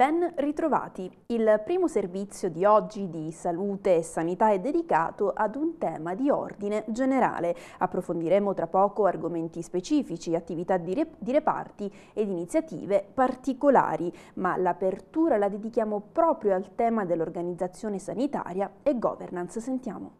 Ben ritrovati! Il primo servizio di oggi di salute e sanità è dedicato ad un tema di ordine generale. Approfondiremo tra poco argomenti specifici, attività di, reparti ed iniziative particolari, ma l'apertura la dedichiamo proprio al tema dell'organizzazione sanitaria e governance. Sentiamo.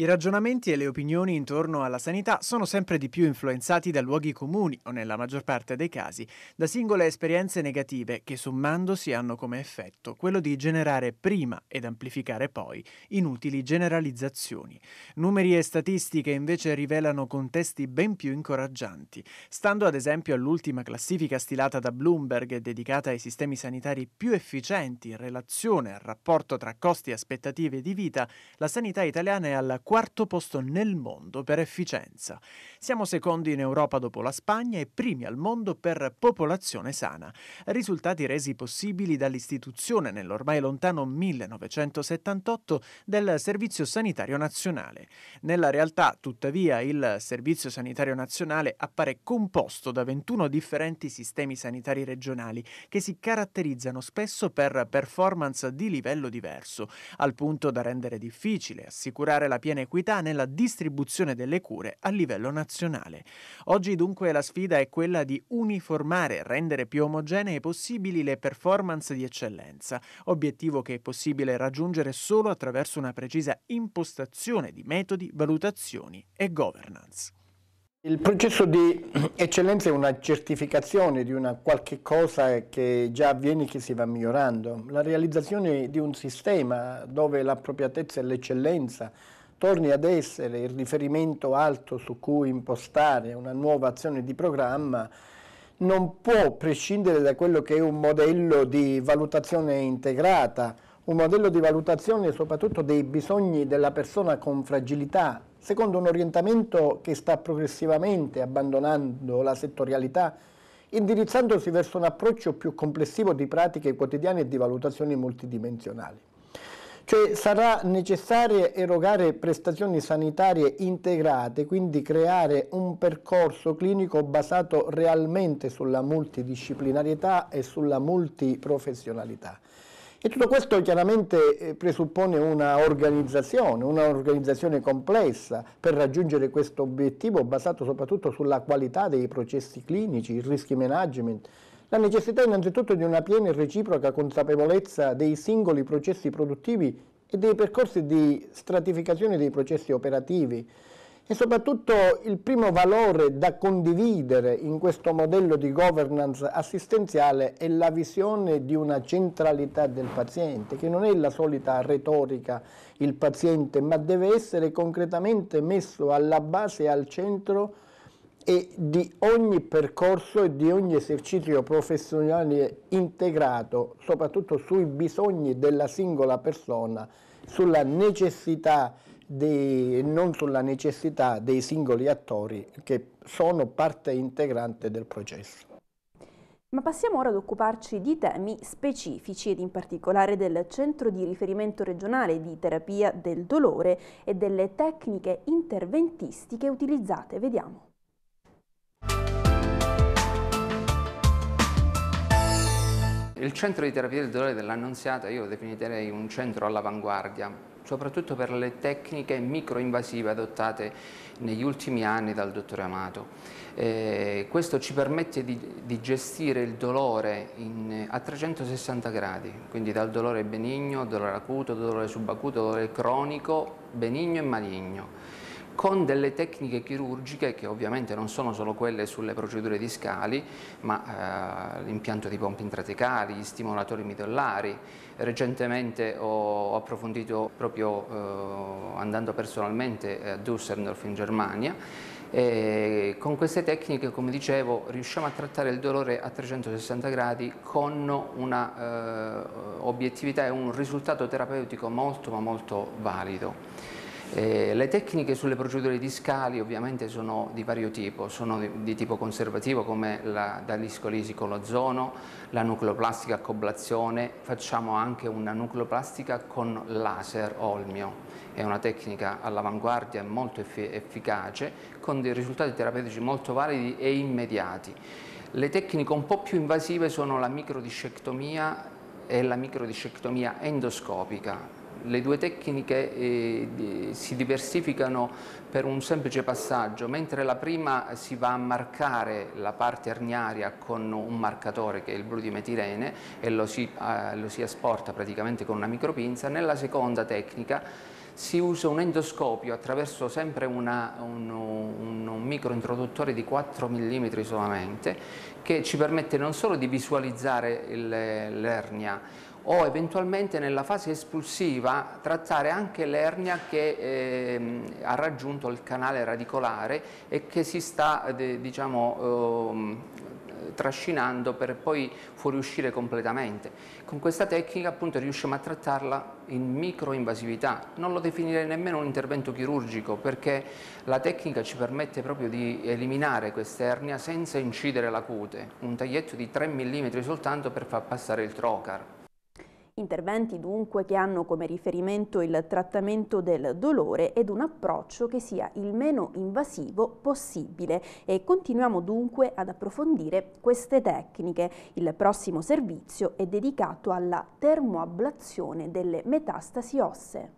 I ragionamenti e le opinioni intorno alla sanità sono sempre di più influenzati da luoghi comuni o nella maggior parte dei casi da singole esperienze negative che sommandosi hanno come effetto quello di generare prima ed amplificare poi inutili generalizzazioni. Numeri e statistiche invece rivelano contesti ben più incoraggianti. Stando ad esempio all'ultima classifica stilata da Bloomberg dedicata ai sistemi sanitari più efficienti in relazione al rapporto tra costi e aspettative di vita, la sanità italiana è alla quarto posto nel mondo per efficienza. Siamo secondi in Europa dopo la Spagna e primi al mondo per popolazione sana, risultati resi possibili dall'istituzione nell'ormai lontano 1978 del Servizio Sanitario Nazionale. Nella realtà, tuttavia, il Servizio Sanitario Nazionale appare composto da 21 differenti sistemi sanitari regionali che si caratterizzano spesso per performance di livello diverso, al punto da rendere difficile assicurare la piena inequità nella distribuzione delle cure a livello nazionale. Oggi dunque la sfida è quella di uniformare, rendere più omogenee possibili le performance di eccellenza, obiettivo che è possibile raggiungere solo attraverso una precisa impostazione di metodi, valutazioni e governance. Il processo di eccellenza è una certificazione di una qualche cosa che già avviene e che si va migliorando, la realizzazione di un sistema dove l'appropriatezza e l'eccellenza torni ad essere il riferimento alto su cui impostare una nuova azione di programma, non può prescindere da quello che è un modello di valutazione integrata, un modello di valutazione soprattutto dei bisogni della persona con fragilità, secondo un orientamento che sta progressivamente abbandonando la settorialità, indirizzandosi verso un approccio più complessivo di pratiche quotidiane e di valutazioni multidimensionali cioè sarà necessario erogare prestazioni sanitarie integrate, quindi creare un percorso clinico basato realmente sulla multidisciplinarietà e sulla multiprofessionalità. E tutto questo chiaramente eh, presuppone un'organizzazione, un'organizzazione complessa per raggiungere questo obiettivo basato soprattutto sulla qualità dei processi clinici, il risk management, la necessità innanzitutto di una piena e reciproca consapevolezza dei singoli processi produttivi e dei percorsi di stratificazione dei processi operativi e soprattutto il primo valore da condividere in questo modello di governance assistenziale è la visione di una centralità del paziente, che non è la solita retorica il paziente, ma deve essere concretamente messo alla base e al centro e di ogni percorso e di ogni esercizio professionale integrato, soprattutto sui bisogni della singola persona, sulla necessità dei, non sulla necessità dei singoli attori che sono parte integrante del processo. Ma passiamo ora ad occuparci di temi specifici ed in particolare del Centro di riferimento regionale di terapia del dolore e delle tecniche interventistiche utilizzate. Vediamo. Il centro di terapia del dolore dell'Annunziata io lo definirei un centro all'avanguardia, soprattutto per le tecniche microinvasive adottate negli ultimi anni dal dottore Amato. Eh, questo ci permette di, di gestire il dolore in, a 360 gradi, quindi dal dolore benigno, dolore acuto, dolore subacuto, dolore cronico, benigno e maligno con delle tecniche chirurgiche che ovviamente non sono solo quelle sulle procedure discali, ma eh, l'impianto di pompe intratecali, gli stimolatori midollari. Recentemente ho approfondito proprio eh, andando personalmente a Düsseldorf in Germania e con queste tecniche, come dicevo, riusciamo a trattare il dolore a 360 gradi con una eh, obiettività e un risultato terapeutico molto ma molto valido. Eh, le tecniche sulle procedure discali ovviamente sono di vario tipo, sono di, di tipo conservativo come la daliscolisi con l'ozono, la nucleoplastica a coblazione, facciamo anche una nucleoplastica con laser olmio, è una tecnica all'avanguardia molto effi efficace con dei risultati terapeutici molto validi e immediati. Le tecniche un po' più invasive sono la microdiscectomia e la microdiscectomia endoscopica, le due tecniche eh, si diversificano per un semplice passaggio, mentre la prima si va a marcare la parte erniaria con un marcatore che è il brodimetirene e lo si, eh, lo si asporta praticamente con una micropinza, nella seconda tecnica si usa un endoscopio attraverso sempre una, un, un, un microintroduttore di 4 mm solamente che ci permette non solo di visualizzare l'ernia o eventualmente nella fase espulsiva trattare anche l'ernia che eh, ha raggiunto il canale radicolare e che si sta diciamo, eh, trascinando per poi fuoriuscire completamente. Con questa tecnica appunto riusciamo a trattarla in microinvasività, non lo definirei nemmeno un intervento chirurgico perché la tecnica ci permette proprio di eliminare questa ernia senza incidere la cute, un taglietto di 3 mm soltanto per far passare il trocar. Interventi dunque che hanno come riferimento il trattamento del dolore ed un approccio che sia il meno invasivo possibile e continuiamo dunque ad approfondire queste tecniche. Il prossimo servizio è dedicato alla termoablazione delle metastasi ossee.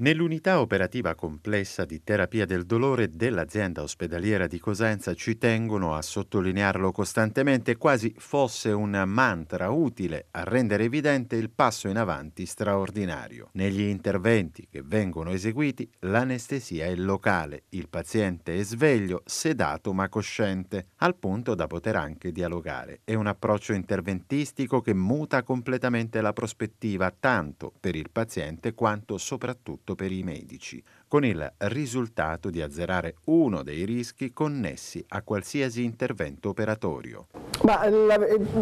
Nell'unità operativa complessa di terapia del dolore dell'azienda ospedaliera di Cosenza ci tengono a sottolinearlo costantemente, quasi fosse un mantra utile a rendere evidente il passo in avanti straordinario. Negli interventi che vengono eseguiti l'anestesia è locale, il paziente è sveglio, sedato ma cosciente, al punto da poter anche dialogare. È un approccio interventistico che muta completamente la prospettiva tanto per il paziente quanto soprattutto prodotto per i medici, con il risultato di azzerare uno dei rischi connessi a qualsiasi intervento operatorio. Ma la,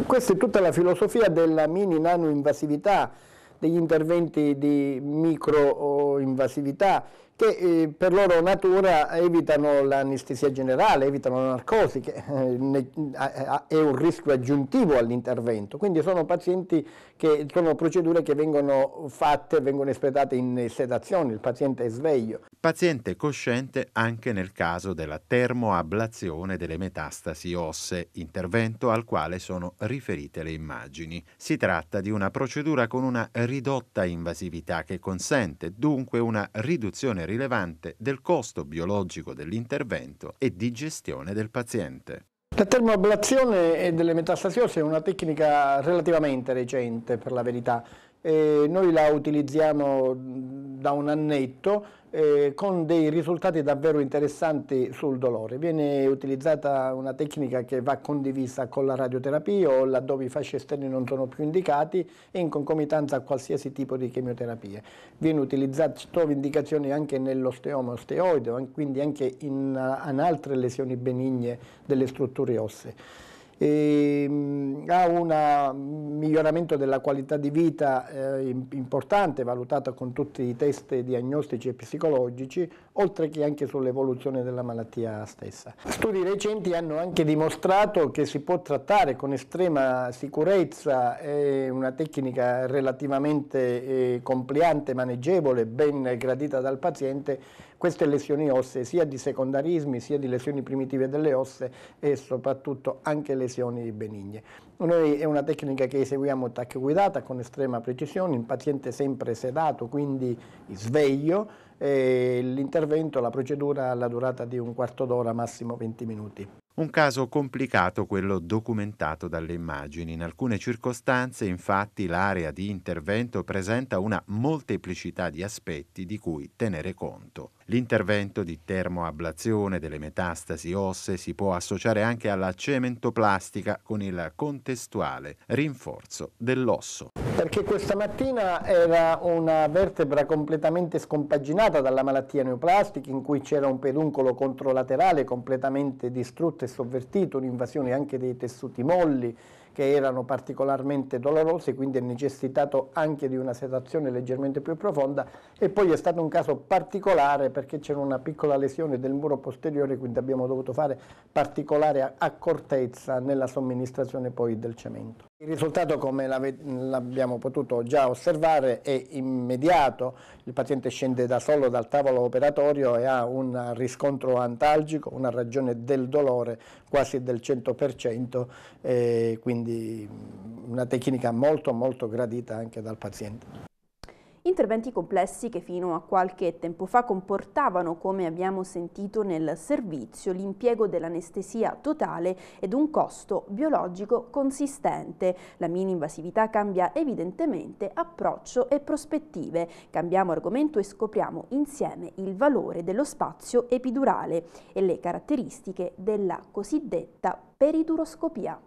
questa è tutta la filosofia della mini-nano-invasività, degli interventi di micro-invasività che eh, per loro natura evitano l'anestesia generale, evitano la narcosi, che eh, è un rischio aggiuntivo all'intervento. Quindi sono pazienti che sono procedure che vengono fatte, vengono espletate in sedazione, il paziente è sveglio. Paziente cosciente anche nel caso della termoablazione delle metastasi ossee, intervento al quale sono riferite le immagini. Si tratta di una procedura con una ridotta invasività che consente dunque una riduzione rilevante del costo biologico dell'intervento e di gestione del paziente. La termoablazione delle metastasiose è una tecnica relativamente recente per la verità, eh, noi la utilizziamo da un annetto eh, con dei risultati davvero interessanti sul dolore. Viene utilizzata una tecnica che va condivisa con la radioterapia o laddove i fasci esterni non sono più indicati e in concomitanza a qualsiasi tipo di chemioterapia. Viene utilizzata, trovo indicazioni anche nell'osteoma osteoide, quindi anche in, in altre lesioni benigne delle strutture ossee e, ehm, ha un miglioramento della qualità di vita eh, importante, valutata con tutti i test diagnostici e psicologici, oltre che anche sull'evoluzione della malattia stessa. Studi recenti hanno anche dimostrato che si può trattare con estrema sicurezza eh, una tecnica relativamente eh, compliante, maneggevole, ben gradita dal paziente, queste lesioni ossee sia di secondarismi sia di lesioni primitive delle osse e soprattutto anche lesioni benigne. Noi è una tecnica che eseguiamo TAC guidata con estrema precisione, in paziente sempre sedato, quindi sveglio, l'intervento, la procedura ha la durata di un quarto d'ora, massimo 20 minuti. Un caso complicato quello documentato dalle immagini. In alcune circostanze, infatti, l'area di intervento presenta una molteplicità di aspetti di cui tenere conto. L'intervento di termoablazione delle metastasi ossee si può associare anche alla cementoplastica con il contestuale rinforzo dell'osso. Perché questa mattina era una vertebra completamente scompaginata dalla malattia neoplastica in cui c'era un peduncolo controlaterale completamente distrutto fortemente sovvertito, un'invasione anche dei tessuti molli che erano particolarmente dolorosi, quindi è necessitato anche di una sedazione leggermente più profonda e poi è stato un caso particolare perché c'era una piccola lesione del muro posteriore, quindi abbiamo dovuto fare particolare accortezza nella somministrazione poi del cemento. Il risultato, come l'abbiamo potuto già osservare, è immediato, il paziente scende da solo dal tavolo operatorio e ha un riscontro antalgico, una ragione del dolore quasi del 100%, eh, quindi una tecnica molto molto gradita anche dal paziente. Interventi complessi che fino a qualche tempo fa comportavano, come abbiamo sentito nel servizio, l'impiego dell'anestesia totale ed un costo biologico consistente. La mini-invasività cambia evidentemente approccio e prospettive. Cambiamo argomento e scopriamo insieme il valore dello spazio epidurale e le caratteristiche della cosiddetta periduroscopia.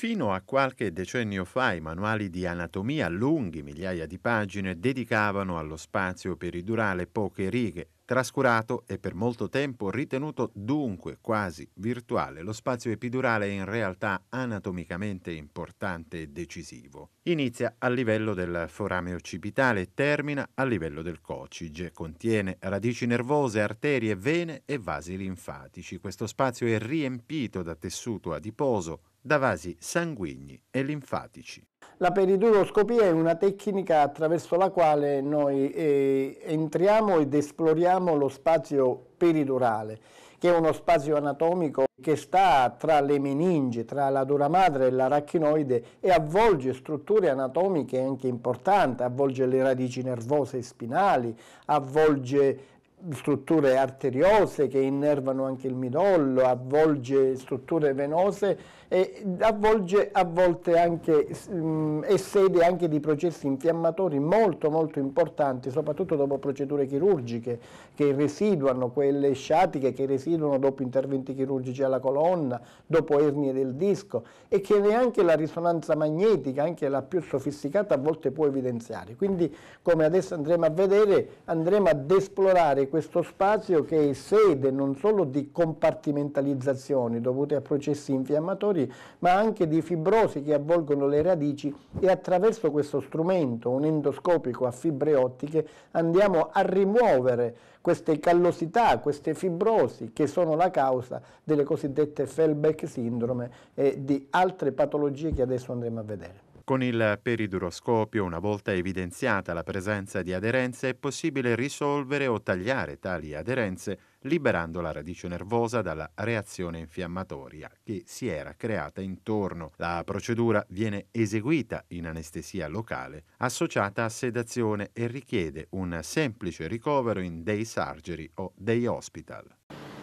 Fino a qualche decennio fa i manuali di anatomia lunghi, migliaia di pagine, dedicavano allo spazio peridurale poche righe, trascurato e per molto tempo ritenuto dunque quasi virtuale, lo spazio epidurale è in realtà anatomicamente importante e decisivo. Inizia a livello del forame occipitale e termina a livello del coccige. Contiene radici nervose, arterie, vene e vasi linfatici. Questo spazio è riempito da tessuto adiposo, da vasi sanguigni e linfatici. La periduroscopia è una tecnica attraverso la quale noi eh, entriamo ed esploriamo lo spazio peridurale, che è uno spazio anatomico che sta tra le meningi, tra la dura madre e l'arachinoide e avvolge strutture anatomiche anche importanti, avvolge le radici nervose e spinali, avvolge strutture arteriose che innervano anche il midollo, avvolge strutture venose e avvolge a volte anche, mm, e sede anche di processi infiammatori molto molto importanti, soprattutto dopo procedure chirurgiche che residuano, quelle sciatiche che residuano dopo interventi chirurgici alla colonna, dopo ernie del disco e che neanche la risonanza magnetica, anche la più sofisticata, a volte può evidenziare. Quindi come adesso andremo a vedere, andremo ad esplorare questo spazio che è sede non solo di compartimentalizzazioni dovute a processi infiammatori, ma anche di fibrosi che avvolgono le radici e attraverso questo strumento, un endoscopico a fibre ottiche, andiamo a rimuovere queste callosità, queste fibrosi che sono la causa delle cosiddette Fellbeck sindrome e di altre patologie che adesso andremo a vedere. Con il periduroscopio, una volta evidenziata la presenza di aderenze, è possibile risolvere o tagliare tali aderenze liberando la radice nervosa dalla reazione infiammatoria che si era creata intorno. La procedura viene eseguita in anestesia locale associata a sedazione e richiede un semplice ricovero in day surgery o day hospital.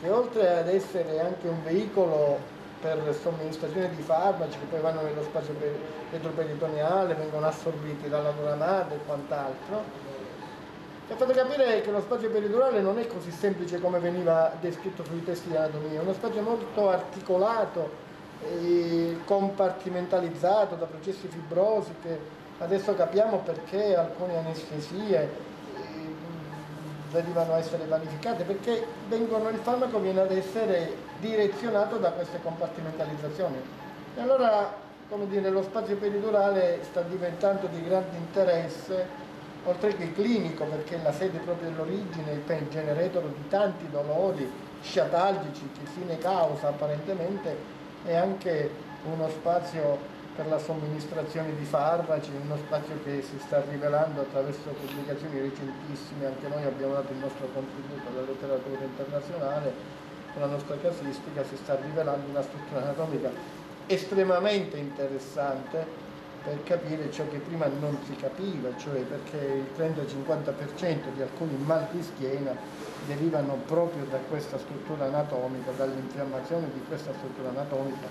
E oltre ad essere anche un veicolo per somministrazione di farmaci che poi vanno nello spazio retroperitoneale, vengono assorbiti dalla duranata e quant'altro. Mi ha fatto capire che lo spazio peridurale non è così semplice come veniva descritto sui testi di anatomia, è uno spazio molto articolato e compartimentalizzato da processi fibrosi che adesso capiamo perché alcune anestesie venivano mm, a essere vanificate, perché vengono, il farmaco viene ad essere direzionato da queste compartimentalizzazioni. E allora come dire, lo spazio peridurale sta diventando di grande interesse, oltre che clinico, perché la sede proprio dell'origine, il pain generator di tanti dolori sciatalgici che fine causa apparentemente, è anche uno spazio per la somministrazione di farmaci, uno spazio che si sta rivelando attraverso pubblicazioni recentissime, anche noi abbiamo dato il nostro contributo alla letteratura internazionale la nostra casistica si sta rivelando una struttura anatomica estremamente interessante per capire ciò che prima non si capiva, cioè perché il 30-50% di alcuni mal di schiena derivano proprio da questa struttura anatomica, dall'infiammazione di questa struttura anatomica,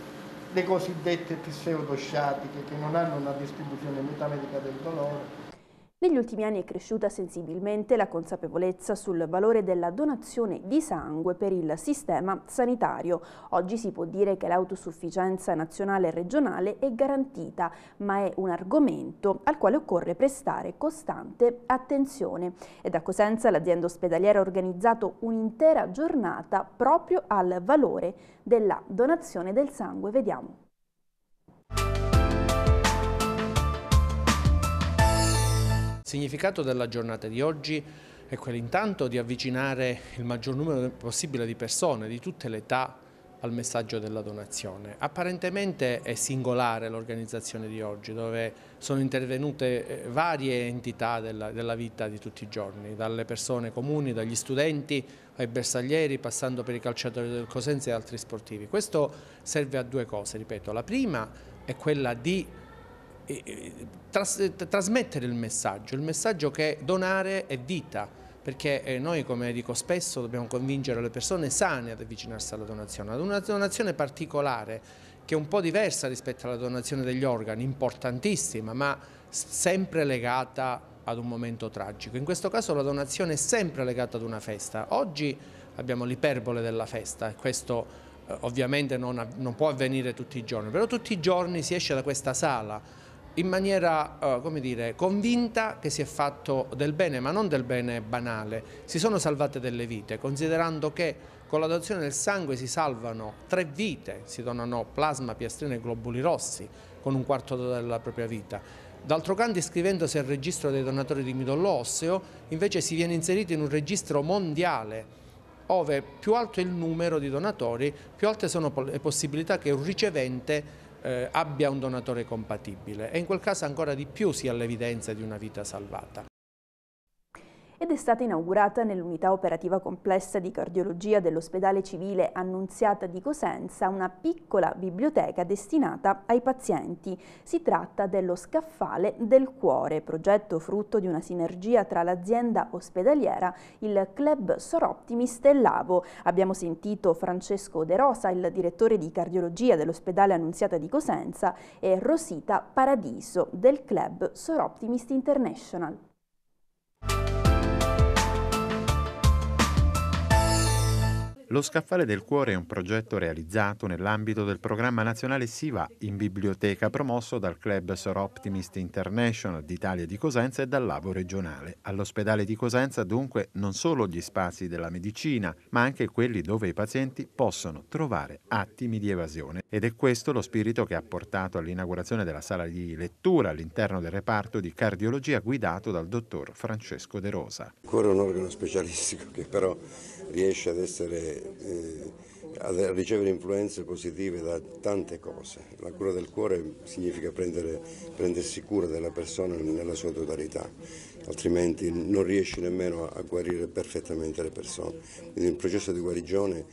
le cosiddette pseudosciatiche che non hanno una distribuzione metamedica del dolore, negli ultimi anni è cresciuta sensibilmente la consapevolezza sul valore della donazione di sangue per il sistema sanitario. Oggi si può dire che l'autosufficienza nazionale e regionale è garantita, ma è un argomento al quale occorre prestare costante attenzione. Ed a Cosenza l'azienda ospedaliera ha organizzato un'intera giornata proprio al valore della donazione del sangue. Vediamo. Il significato della giornata di oggi è quello intanto di avvicinare il maggior numero possibile di persone di tutte le età al messaggio della donazione. Apparentemente è singolare l'organizzazione di oggi dove sono intervenute eh, varie entità della, della, vita di tutti i giorni, dalle persone comuni, dagli studenti ai bersaglieri, passando per i calciatori del Cosenza e altri sportivi. Questo serve a due cose, ripeto. La prima è quella di tras trasmettere il messaggio, il messaggio che donare è vita, perché eh, noi come dico spesso dobbiamo convincere le persone sane ad avvicinarsi alla donazione, ad una donazione particolare che è un po' diversa rispetto alla donazione degli organi, importantissima ma sempre legata ad un momento tragico. In questo caso la donazione è sempre legata ad una festa. Oggi abbiamo l'iperbole della festa e questo eh, ovviamente non, non può avvenire tutti i giorni, però tutti i giorni si esce da questa sala in maniera eh, dire, convinta che si è fatto del bene, ma non del bene banale. Si sono salvate delle vite, considerando che con la donazione del sangue si salvano tre vite, si donano plasma, piastrine e globuli rossi con un quarto della propria vita. D'altro canto iscrivendosi al registro dei donatori di midollo osseo invece si viene inserito in un registro mondiale dove più alto è il numero di donatori, più alte sono le possibilità che un ricevente eh, abbia un donatore compatibile e in quel caso ancora di più sia l'evidenza di una vita salvata ed è stata inaugurata nell'unità operativa complessa di cardiologia dell'ospedale civile Annunziata di Cosenza una piccola biblioteca destinata ai pazienti. Si tratta dello Scaffale del Cuore, progetto frutto di una sinergia tra l'azienda ospedaliera, il club Soroptimist e Lavo. Abbiamo sentito Francesco De Rosa, il direttore di cardiologia dell'ospedale Annunziata di Cosenza, e Rosita Paradiso del club Soroptimist International. Lo Scaffale del Cuore è un progetto realizzato nell'ambito del programma nazionale SIVA in biblioteca promosso dal club Sor Optimist International d'Italia di Cosenza e dal Lavo regionale. All'ospedale di Cosenza dunque non solo gli spazi della medicina, ma anche quelli dove i pazienti possono trovare attimi di evasione ed è questo lo spirito che ha portato all'inaugurazione della sala di lettura all'interno del reparto di cardiologia guidato dal dottor Francesco De Rosa. Il cuore è un organo specialistico che però riesce ad essere perché eh, ricevere influenze positive da tante cose. La cura del cuore significa prendere, prendersi cura della persona nella sua totalità, altrimenti non riesci nemmeno a guarire perfettamente le persone. Quindi il processo di guarigione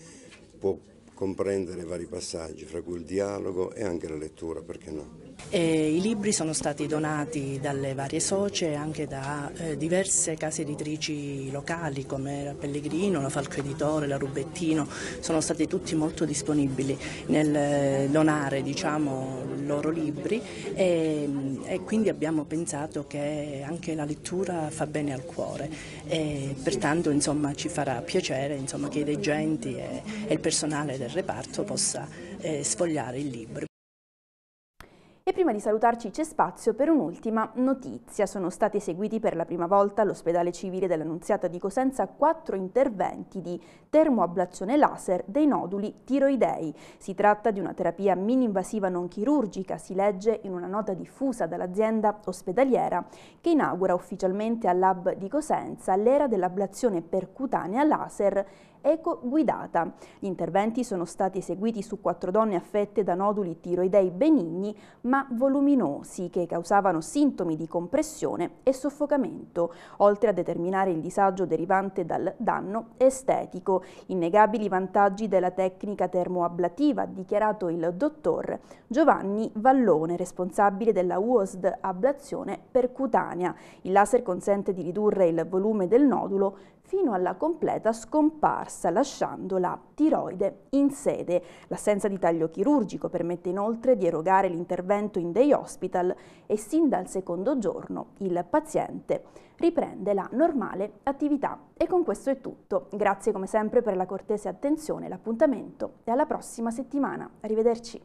può comprendere vari passaggi, fra cui il dialogo e anche la lettura, perché no? E I libri sono stati donati dalle varie socie anche da eh, diverse case editrici locali come la Pellegrino, la Falco Editore, la Rubettino, sono stati tutti molto disponibili nel eh, donare diciamo, i loro libri e, e, quindi abbiamo pensato che anche la lettura fa bene al cuore e pertanto insomma, ci farà piacere insomma, che i reggenti e, e, il personale del reparto possa eh, sfogliare il libro. E prima di salutarci c'è spazio per un'ultima notizia. Sono stati eseguiti per la prima volta all'ospedale civile dell'Annunziata di Cosenza quattro interventi di termoablazione laser dei noduli tiroidei. Si tratta di una terapia mini-invasiva non chirurgica, si legge in una nota diffusa dall'azienda ospedaliera che inaugura ufficialmente al Lab di Cosenza l'era dell'ablazione percutanea laser eco-guidata. Gli interventi sono stati eseguiti su quattro donne affette da noduli tiroidei benigni ma voluminosi che causavano sintomi di compressione e soffocamento, oltre a determinare il disagio derivante dal danno estetico. Innegabili vantaggi della tecnica termoablativa, ha dichiarato il dottor Giovanni Vallone, responsabile della UOSD ablazione percutanea. Il laser consente di ridurre il volume del nodulo fino alla completa scomparsa, lasciando la tiroide in sede. L'assenza di taglio chirurgico permette inoltre di erogare l'intervento in day hospital e sin dal secondo giorno il paziente riprende la normale attività. E con questo è tutto. Grazie come sempre per la cortese attenzione, l'appuntamento e alla prossima settimana. Arrivederci.